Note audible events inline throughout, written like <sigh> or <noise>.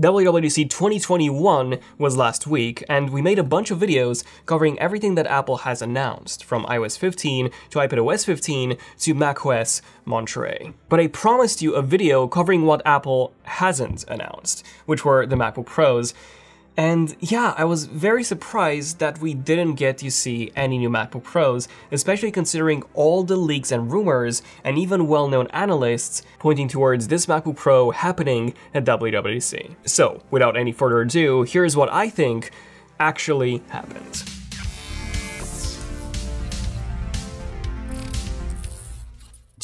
WWDC 2021 was last week, and we made a bunch of videos covering everything that Apple has announced, from iOS 15 to iPadOS 15 to macOS Monterey. But I promised you a video covering what Apple hasn't announced, which were the MacBook Pros, and yeah, I was very surprised that we didn't get to see any new MacBook Pros, especially considering all the leaks and rumors, and even well-known analysts pointing towards this MacBook Pro happening at WWDC. So, without any further ado, here's what I think actually happened.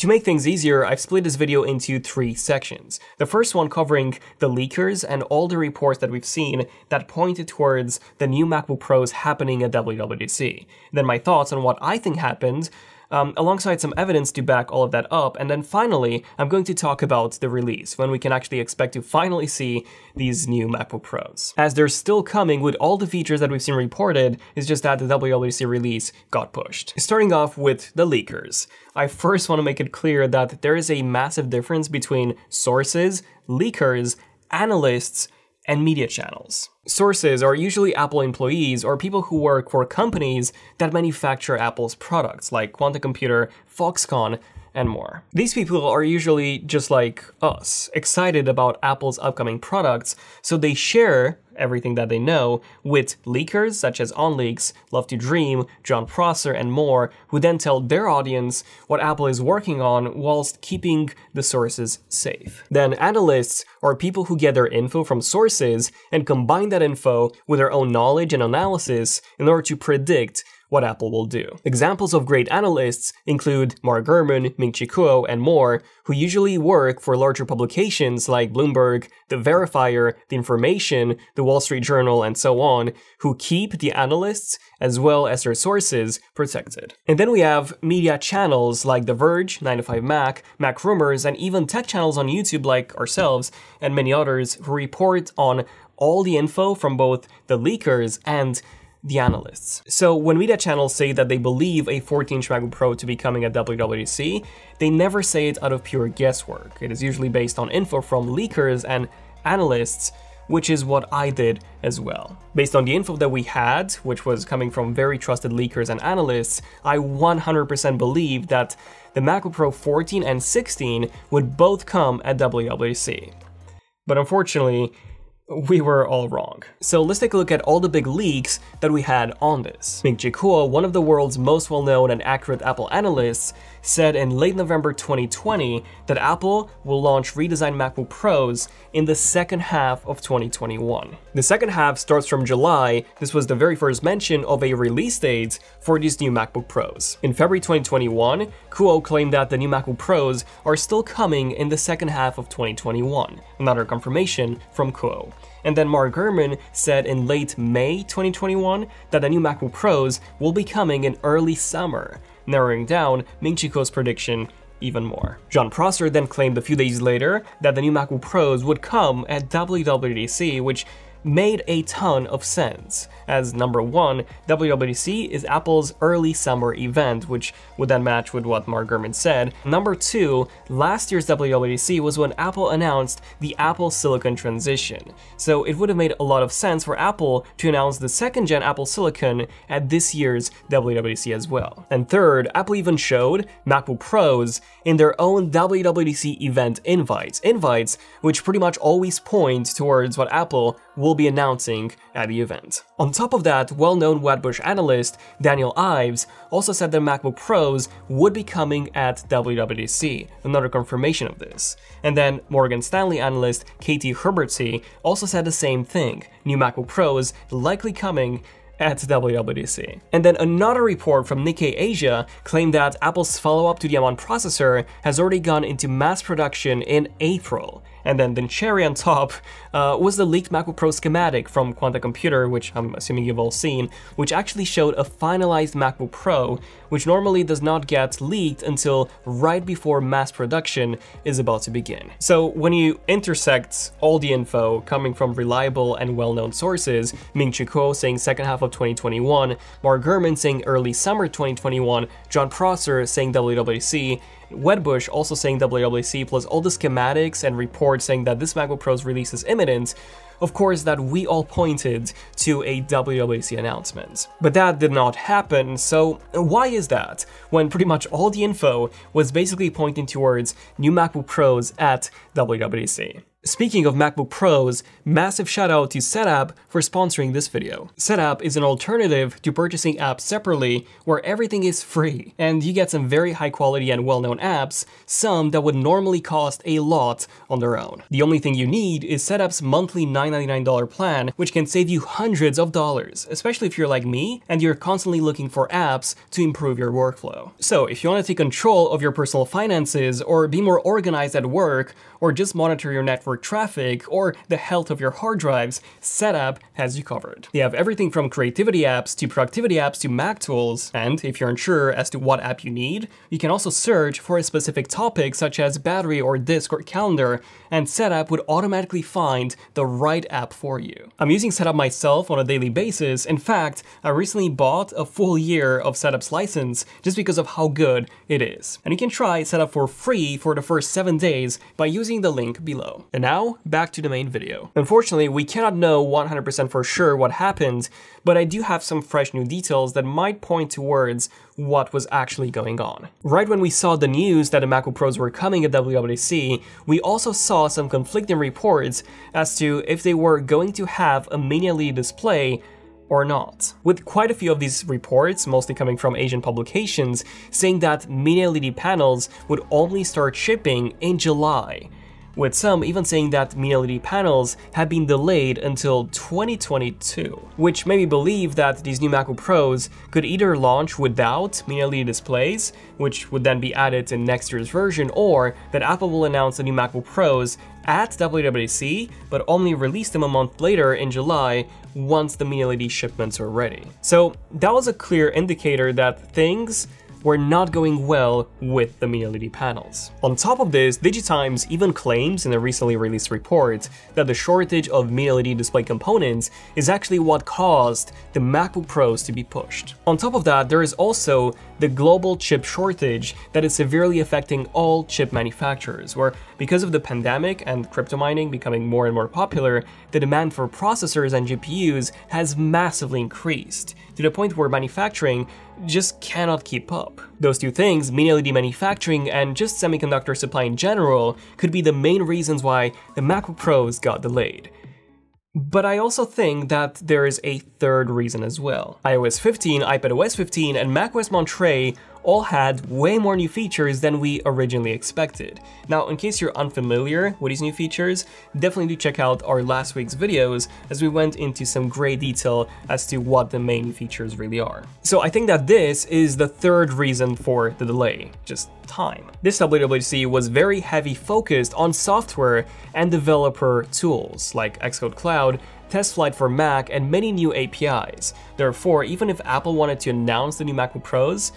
To make things easier, I've split this video into three sections. The first one covering the leakers and all the reports that we've seen that pointed towards the new MacBook Pros happening at WWDC. Then my thoughts on what I think happened, um, alongside some evidence to back all of that up. And then finally, I'm going to talk about the release, when we can actually expect to finally see these new MacBook Pros. As they're still coming with all the features that we've seen reported, it's just that the WWDC release got pushed. Starting off with the leakers. I first want to make it clear that there is a massive difference between sources, leakers, analysts, and media channels. Sources are usually Apple employees or people who work for companies that manufacture Apple's products, like Quantum Computer, Foxconn, and more. These people are usually just like us, excited about Apple's upcoming products, so they share everything that they know with leakers such as OnLeaks, Love to Dream, John Prosser, and more, who then tell their audience what Apple is working on whilst keeping the sources safe. Then analysts are people who get their info from sources and combine that info with their own knowledge and analysis in order to predict what Apple will do. Examples of great analysts include Mark Gurman, Ming Chi Kuo, and more, who usually work for larger publications like Bloomberg, The Verifier, The Information, The Wall Street Journal, and so on, who keep the analysts as well as their sources protected. And then we have media channels like The Verge, 9 to 5 Mac, Mac Rumors, and even tech channels on YouTube like ourselves and many others who report on all the info from both the leakers and the analysts. So when media channels say that they believe a 14-inch MacBook Pro to be coming at WWDC, they never say it out of pure guesswork. It is usually based on info from leakers and analysts which is what I did as well. Based on the info that we had, which was coming from very trusted leakers and analysts, I 100% believe that the MacBook Pro 14 and 16 would both come at WWDC. But unfortunately, we were all wrong. So let's take a look at all the big leaks that we had on this. Ming Chi Kuo, one of the world's most well-known and accurate Apple analysts, said in late November 2020 that Apple will launch redesigned MacBook Pros in the second half of 2021. The second half starts from July. This was the very first mention of a release date for these new MacBook Pros. In February 2021, Kuo claimed that the new MacBook Pros are still coming in the second half of 2021, another confirmation from Kuo. And then Mark Gurman said in late May 2021 that the new MacBook Pros will be coming in early summer narrowing down Ko's prediction even more. John Prosser then claimed a few days later that the new MacBook Pros would come at WWDC, which made a ton of sense, as number one, WWDC is Apple's early summer event, which would then match with what Mark Gurman said. Number two, last year's WWDC was when Apple announced the Apple Silicon transition, so it would have made a lot of sense for Apple to announce the second-gen Apple Silicon at this year's WWDC as well. And third, Apple even showed MacBook Pros in their own WWDC event invites, invites which pretty much always point towards what Apple will will be announcing at the event. On top of that, well-known Wedbush analyst Daniel Ives also said that MacBook Pros would be coming at WWDC, another confirmation of this. And then Morgan Stanley analyst Katie Herbertsy also said the same thing, new MacBook Pros likely coming at WWDC. And then another report from Nikkei Asia claimed that Apple's follow-up to the M1 processor has already gone into mass production in April, and then, then cherry on top uh, was the leaked MacBook Pro schematic from Quanta Computer, which I'm assuming you've all seen, which actually showed a finalized MacBook Pro, which normally does not get leaked until right before mass production is about to begin. So when you intersect all the info coming from reliable and well-known sources, Ming Chi Kuo saying second half of 2021, Mark Gurman saying early summer 2021, John Prosser saying WWC, Wedbush also saying WWC plus all the schematics and reports saying that this MacBook Pro's release is imminent, of course that we all pointed to a WWDC announcement. But that did not happen, so why is that, when pretty much all the info was basically pointing towards new MacBook Pros at WWDC? Speaking of MacBook Pros, massive shout out to Setup for sponsoring this video. Setup is an alternative to purchasing apps separately where everything is free and you get some very high quality and well-known apps, some that would normally cost a lot on their own. The only thing you need is Setup's monthly $9.99 plan, which can save you hundreds of dollars, especially if you're like me and you're constantly looking for apps to improve your workflow. So if you want to take control of your personal finances or be more organized at work or just monitor your network traffic, or the health of your hard drives, Setup has you covered. They have everything from creativity apps to productivity apps to Mac tools, and if you're unsure as to what app you need, you can also search for a specific topic such as battery or disk or calendar, and Setup would automatically find the right app for you. I'm using Setup myself on a daily basis. In fact, I recently bought a full year of Setup's license just because of how good it is. And you can try Setup for free for the first seven days by using the link below. And and now, back to the main video. Unfortunately, we cannot know 100% for sure what happened, but I do have some fresh new details that might point towards what was actually going on. Right when we saw the news that the MacBook Pros were coming at WWDC, we also saw some conflicting reports as to if they were going to have a mini-LED display or not. With quite a few of these reports, mostly coming from Asian publications, saying that mini LED panels would only start shipping in July, with some even saying that LED panels have been delayed until 2022, which made me believe that these new MacBook Pros could either launch without LED displays, which would then be added in next year's version, or that Apple will announce the new MacBook Pros at WWDC, but only release them a month later in July once the mini LED shipments are ready. So that was a clear indicator that things were not going well with the LED panels. On top of this, Digitimes even claims in a recently released report that the shortage of LED display components is actually what caused the MacBook Pros to be pushed. On top of that, there is also the global chip shortage that is severely affecting all chip manufacturers, where because of the pandemic and crypto mining becoming more and more popular, the demand for processors and GPUs has massively increased, to the point where manufacturing just cannot keep up. Those two things, mini LED manufacturing and just semiconductor supply in general, could be the main reasons why the MacBook Pros got delayed. But I also think that there is a third reason as well. iOS 15, iPadOS 15, and macOS Monterey all had way more new features than we originally expected. Now, in case you're unfamiliar with these new features, definitely do check out our last week's videos as we went into some great detail as to what the main features really are. So I think that this is the third reason for the delay, just time. This WWDC was very heavy focused on software and developer tools like Xcode Cloud test flight for Mac, and many new APIs. Therefore, even if Apple wanted to announce the new MacBook Pros,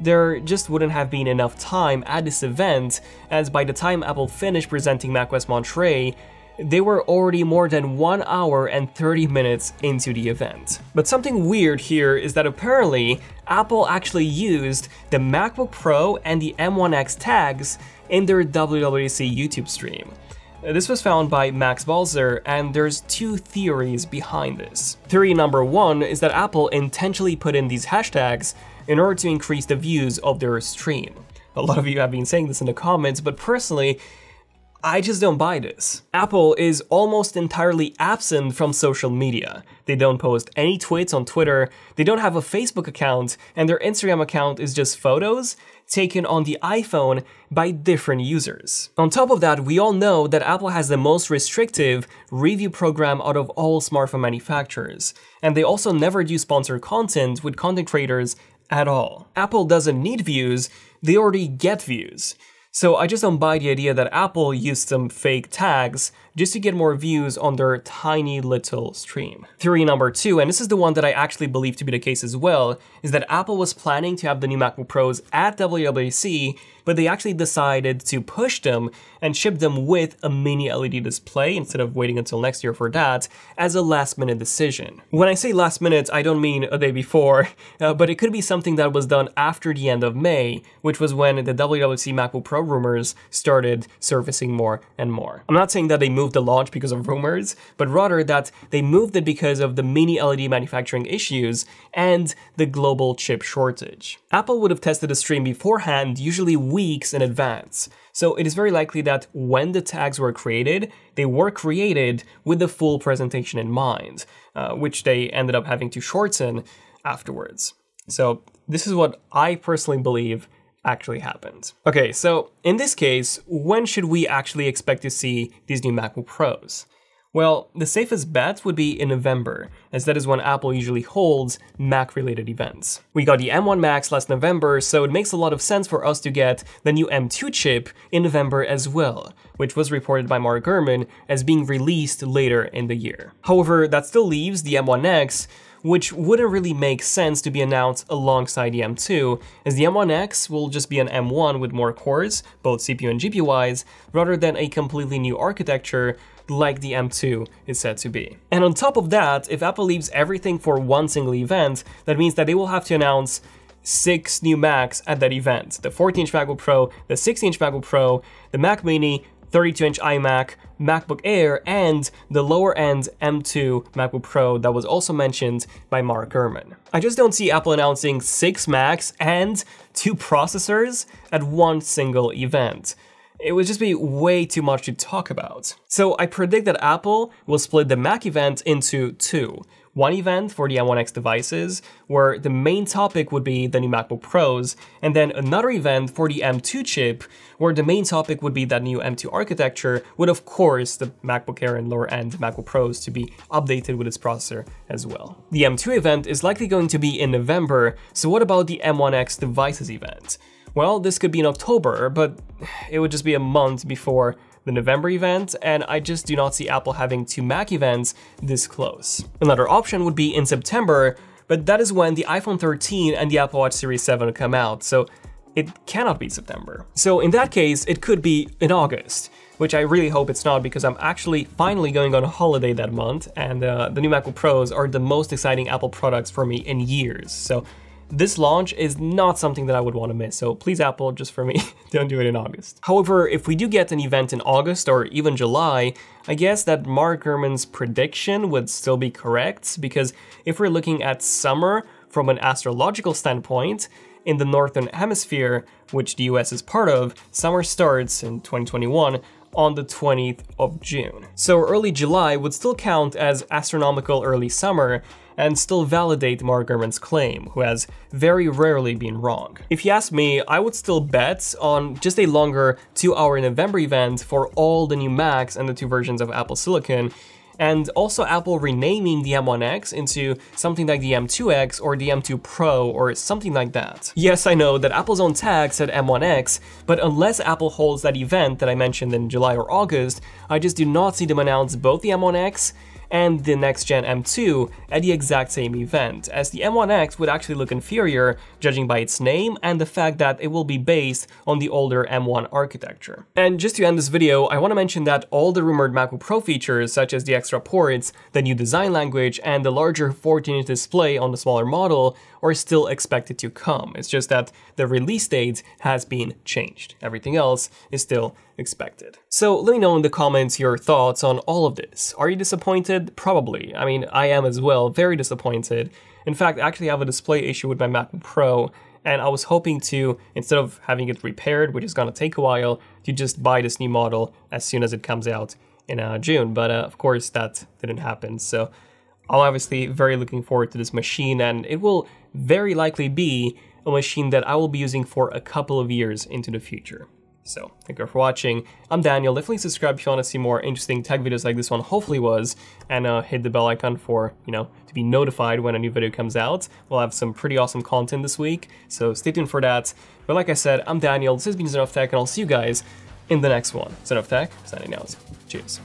there just wouldn't have been enough time at this event, as by the time Apple finished presenting macOS Monterey, they were already more than 1 hour and 30 minutes into the event. But something weird here is that apparently, Apple actually used the MacBook Pro and the M1X tags in their WWDC YouTube stream. This was found by Max Balzer, and there's two theories behind this. Theory number one is that Apple intentionally put in these hashtags in order to increase the views of their stream. A lot of you have been saying this in the comments, but personally, I just don't buy this. Apple is almost entirely absent from social media. They don't post any tweets on Twitter, they don't have a Facebook account, and their Instagram account is just photos taken on the iPhone by different users. On top of that, we all know that Apple has the most restrictive review program out of all smartphone manufacturers, and they also never do sponsor content with content creators at all. Apple doesn't need views, they already get views. So I just don't buy the idea that Apple used some fake tags just to get more views on their tiny little stream. Theory number two, and this is the one that I actually believe to be the case as well, is that Apple was planning to have the new MacBook Pros at WWDC but they actually decided to push them and ship them with a mini LED display instead of waiting until next year for that as a last minute decision. When I say last minute, I don't mean a day before, <laughs> uh, but it could be something that was done after the end of May, which was when the WWC MacBook Pro rumors started surfacing more and more. I'm not saying that they moved the launch because of rumors, but rather that they moved it because of the mini LED manufacturing issues and the global chip shortage. Apple would have tested a stream beforehand, usually weeks in advance. So it is very likely that when the tags were created, they were created with the full presentation in mind, uh, which they ended up having to shorten afterwards. So this is what I personally believe actually happened. Okay, so in this case, when should we actually expect to see these new MacBook Pros? Well, the safest bet would be in November, as that is when Apple usually holds Mac-related events. We got the M1 Max last November, so it makes a lot of sense for us to get the new M2 chip in November as well, which was reported by Mark Gurman as being released later in the year. However, that still leaves the M1X, which wouldn't really make sense to be announced alongside the M2, as the M1X will just be an M1 with more cores, both CPU and GPU-wise, rather than a completely new architecture like the M2 is said to be. And on top of that, if Apple leaves everything for one single event, that means that they will have to announce six new Macs at that event. The 14-inch MacBook Pro, the 16-inch MacBook Pro, the Mac Mini, 32-inch iMac, MacBook Air, and the lower-end M2 MacBook Pro that was also mentioned by Mark Gurman. I just don't see Apple announcing six Macs and two processors at one single event it would just be way too much to talk about. So I predict that Apple will split the Mac event into two. One event for the M1X devices, where the main topic would be the new MacBook Pros, and then another event for the M2 chip, where the main topic would be that new M2 architecture, with of course the MacBook Air and lower end MacBook Pros to be updated with its processor as well. The M2 event is likely going to be in November, so what about the M1X devices event? Well, this could be in October, but it would just be a month before the November event, and I just do not see Apple having two Mac events this close. Another option would be in September, but that is when the iPhone 13 and the Apple Watch Series 7 come out, so it cannot be September. So in that case, it could be in August, which I really hope it's not because I'm actually finally going on a holiday that month and uh, the new MacBook Pros are the most exciting Apple products for me in years. So this launch is not something that I would want to miss, so please Apple, just for me, <laughs> don't do it in August. However, if we do get an event in August or even July, I guess that Mark Gurman's prediction would still be correct, because if we're looking at summer from an astrological standpoint, in the Northern Hemisphere, which the US is part of, summer starts in 2021 on the 20th of June. So early July would still count as astronomical early summer, and still validate Gurman's claim, who has very rarely been wrong. If you ask me, I would still bet on just a longer 2-hour November event for all the new Macs and the two versions of Apple Silicon, and also Apple renaming the M1X into something like the M2X or the M2 Pro or something like that. Yes, I know that Apple's own tag said M1X, but unless Apple holds that event that I mentioned in July or August, I just do not see them announce both the M1X and the next gen M2 at the exact same event, as the M1X would actually look inferior judging by its name and the fact that it will be based on the older M1 architecture. And just to end this video, I want to mention that all the rumored MacBook Pro features such as the extra ports, the new design language, and the larger 14-inch display on the smaller model or still expected to come. It's just that the release date has been changed. Everything else is still expected. So let me know in the comments your thoughts on all of this. Are you disappointed? Probably. I mean, I am as well, very disappointed. In fact, I actually have a display issue with my MacBook Pro and I was hoping to, instead of having it repaired, which is gonna take a while, to just buy this new model as soon as it comes out in uh, June. But uh, of course, that didn't happen. So I'm obviously very looking forward to this machine, and it will very likely be a machine that I will be using for a couple of years into the future. So, thank you for watching. I'm Daniel. Definitely subscribe if you want to see more interesting tech videos like this one hopefully was, and uh, hit the bell icon for, you know, to be notified when a new video comes out. We'll have some pretty awesome content this week, so stay tuned for that. But like I said, I'm Daniel. This has been Zen of Tech, and I'll see you guys in the next one. Zen of Tech, signing out. Cheers.